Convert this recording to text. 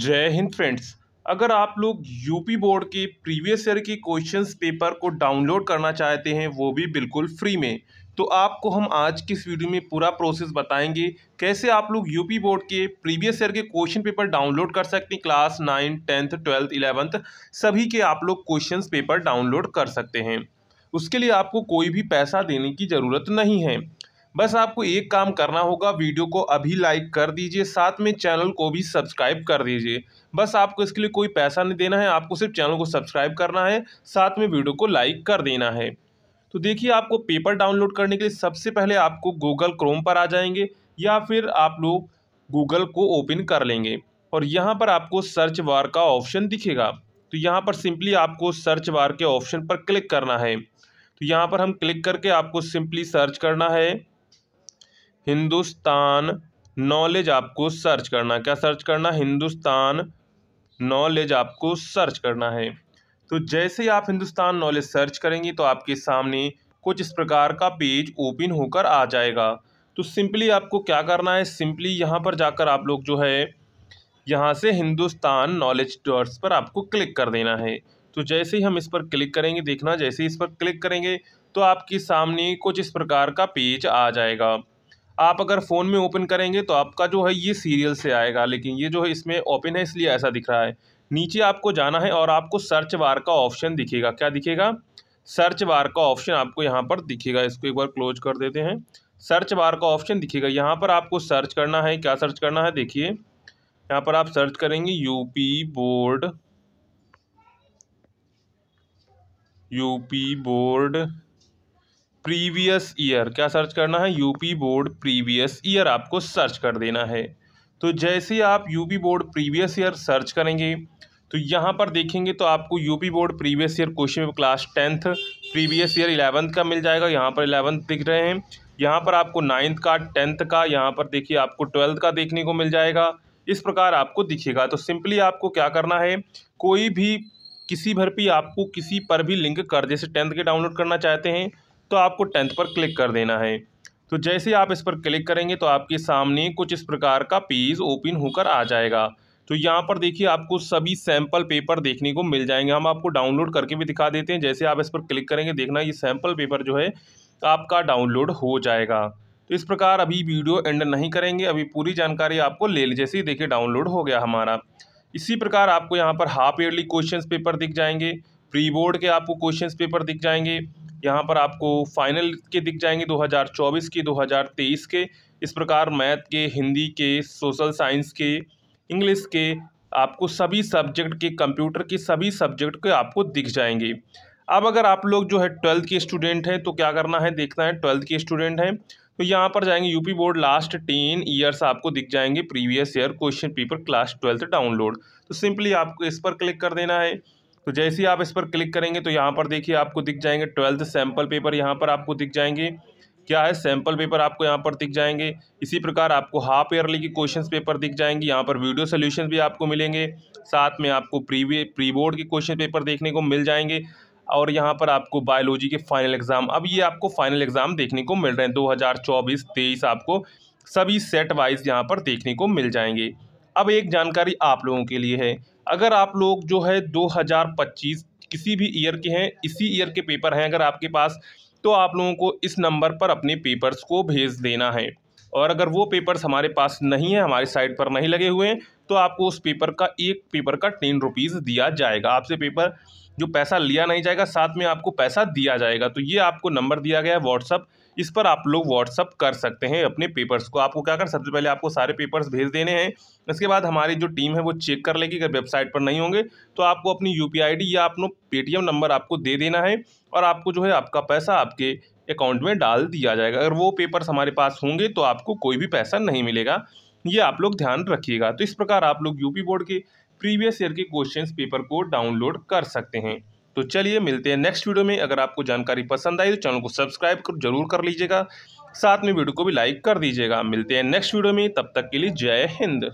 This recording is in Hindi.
जय हिंद फ्रेंड्स अगर आप लोग यूपी बोर्ड के प्रीवियस ईयर के क्वेश्चंस पेपर को डाउनलोड करना चाहते हैं वो भी बिल्कुल फ्री में तो आपको हम आज की इस वीडियो में पूरा प्रोसेस बताएंगे कैसे आप लोग यूपी बोर्ड के प्रीवियस ईयर के क्वेश्चन पेपर डाउनलोड कर सकते हैं class nine tenth twelfth eleventh सभी के आप लोग क्वेश्चन पेपर डाउनलोड कर सकते हैं उसके लिए आपको कोई भी पैसा देने की ज़रूरत नहीं है बस आपको एक काम करना होगा वीडियो को अभी लाइक कर दीजिए साथ में चैनल को भी सब्सक्राइब कर दीजिए बस आपको इसके लिए कोई पैसा नहीं देना है आपको सिर्फ चैनल को सब्सक्राइब करना है साथ में वीडियो को लाइक कर देना है तो देखिए आपको पेपर डाउनलोड करने के लिए सबसे पहले आपको गूगल क्रोम पर आ जाएंगे या फिर आप लोग गूगल को ओपन कर लेंगे और यहाँ पर आपको सर्च बार का ऑप्शन दिखेगा तो यहाँ पर सिंपली आपको सर्च बार के ऑप्शन पर क्लिक करना है तो यहाँ पर हम क्लिक करके आपको सिंपली सर्च करना है हिंदुस्तान नॉलेज आपको सर्च करना क्या सर्च करना हिंदुस्तान नॉलेज आपको सर्च करना है तो जैसे ही आप हिंदुस्तान नॉलेज सर्च करेंगी तो आपके सामने कुछ इस प्रकार का पेज ओपन होकर आ जाएगा तो सिंपली आपको क्या करना है सिंपली यहाँ पर जाकर आप लोग जो है यहाँ से हिंदुस्तान नॉलेज डॉट्स पर आपको क्लिक कर देना है तो जैसे ही हम इस पर क्लिक करेंगे देखना जैसे ही इस पर क्लिक करेंगे तो आपके सामने कुछ इस प्रकार का पेज आ जाएगा आप अगर फ़ोन में ओपन करेंगे तो आपका जो है ये सीरियल से आएगा लेकिन ये जो है इसमें ओपन है इसलिए ऐसा दिख रहा है नीचे आपको जाना है और आपको सर्च वार का ऑप्शन दिखेगा क्या दिखेगा सर्च वार का ऑप्शन आपको यहाँ पर दिखेगा इसको एक बार क्लोज कर देते हैं सर्च वार का ऑप्शन दिखेगा यहाँ पर आपको सर्च करना है क्या सर्च करना है देखिए यहाँ पर आप सर्च करेंगे UP board UP board previous year क्या सर्च करना है यूपी बोर्ड प्रीवियस ईयर आपको सर्च कर देना है तो जैसे आप UP board previous year search करेंगे तो यहाँ पर देखेंगे तो आपको UP board previous year question class tenth previous year eleventh का मिल जाएगा यहाँ पर इलेवंथ दिख रहे हैं यहाँ पर आपको नाइन्थ का टेंथ का यहाँ पर देखिए आपको ट्वेल्थ का देखने को मिल जाएगा इस प्रकार आपको दिखेगा तो सिंपली आपको क्या करना है कोई भी किसी भर भी आपको किसी पर भी लिंक कर जैसे टेंथ के डाउनलोड करना चाहते हैं तो आपको टेंथ पर क्लिक कर देना है तो जैसे आप इस पर क्लिक करेंगे तो आपके सामने कुछ इस प्रकार का पेज ओपन होकर आ जाएगा तो यहाँ पर देखिए आपको सभी सैंपल पेपर देखने को मिल जाएंगे हम आपको डाउनलोड करके भी दिखा देते हैं जैसे आप इस पर क्लिक करेंगे देखना ये सैंपल पेपर जो है आपका डाउनलोड हो जाएगा तो इस प्रकार अभी वीडियो एंड नहीं करेंगे अभी पूरी जानकारी आपको ले ली जैसे ही देखिए डाउनलोड हो गया हमारा इसी प्रकार आपको यहाँ पर हाफ ईयरली क्वेश्चन पेपर दिख जाएंगे प्री बोर्ड के आपको क्वेश्चंस पेपर दिख जाएंगे यहाँ पर आपको फाइनल के दिख जाएंगे 2024 के 2023 के इस प्रकार मैथ के हिंदी के सोशल साइंस के इंग्लिश के आपको सभी सब्जेक्ट के कंप्यूटर के सभी सब्जेक्ट के आपको दिख जाएंगे अब अगर आप लोग जो है ट्वेल्थ के स्टूडेंट हैं तो क्या करना है देखना है ट्वेल्थ के स्टूडेंट हैं तो यहाँ पर जाएंगे UP board last ten years आपको दिख जाएंगे previous year question paper class twelfth download तो सिंपली आपको इस पर क्लिक कर देना है तो जैसे ही आप इस पर क्लिक करेंगे तो यहाँ पर देखिए आपको दिख जाएंगे ट्वेल्थ सैम्पल पेपर यहाँ पर आपको दिख जाएंगे क्या है सैम्पल पेपर आपको यहाँ पर दिख जाएंगे इसी प्रकार आपको हाफ ईयरली के क्वेश्चन पेपर दिख जाएंगे यहाँ पर वीडियो सोल्यूशन भी आपको मिलेंगे साथ में आपको प्रीवी प्री बोर्ड के क्वेश्चन पेपर देखने को मिल जाएंगे और यहाँ पर आपको बायोलॉजी के फाइनल एग्ज़ाम अब ये आपको फाइनल एग्ज़ाम देखने को मिल रहे हैं 2024 23 आपको सभी सेट वाइज यहाँ पर देखने को मिल जाएंगे अब एक जानकारी आप लोगों के लिए है अगर आप लोग जो है 2025 किसी भी ईयर के हैं इसी ईयर के पेपर हैं अगर आपके पास तो आप लोगों को इस नंबर पर अपने पेपर्स को भेज देना है और अगर वो पेपर्स हमारे पास नहीं है हमारी साइट पर नहीं लगे हुए हैं तो आपको उस पेपर का एक पेपर का टेन रुपीज़ दिया जाएगा आपसे पेपर जो पैसा लिया नहीं जाएगा साथ में आपको पैसा दिया जाएगा तो ये आपको नंबर दिया गया है व्हाट्सअप इस पर आप लोग व्हाट्सअप कर सकते हैं अपने पेपर्स को आपको क्या कर सबसे पहले आपको सारे पेपर्स भेज देने हैं इसके बाद हमारी जो टीम है वो चेक कर लेगी अगर वेबसाइट पर नहीं होंगे तो आपको अपनी यू पी या अपना पेटीएम नंबर आपको दे देना है और आपको जो है आपका पैसा आपके अकाउंट में डाल दिया जाएगा अगर वो पेपर्स हमारे पास होंगे तो आपको कोई भी पैसा नहीं मिलेगा ये आप लोग ध्यान रखिएगा तो इस प्रकार आप लोग यूपी बोर्ड के प्रीवियस ईयर के क्वेश्चंस पेपर को डाउनलोड कर सकते हैं तो चलिए मिलते हैं नेक्स्ट वीडियो में अगर आपको जानकारी पसंद आई तो चैनल को सब्सक्राइब कर जरूर कर लीजिएगा साथ में वीडियो को भी लाइक कर दीजिएगा मिलते हैं नेक्स्ट वीडियो में तब तक के लिए जय हिंद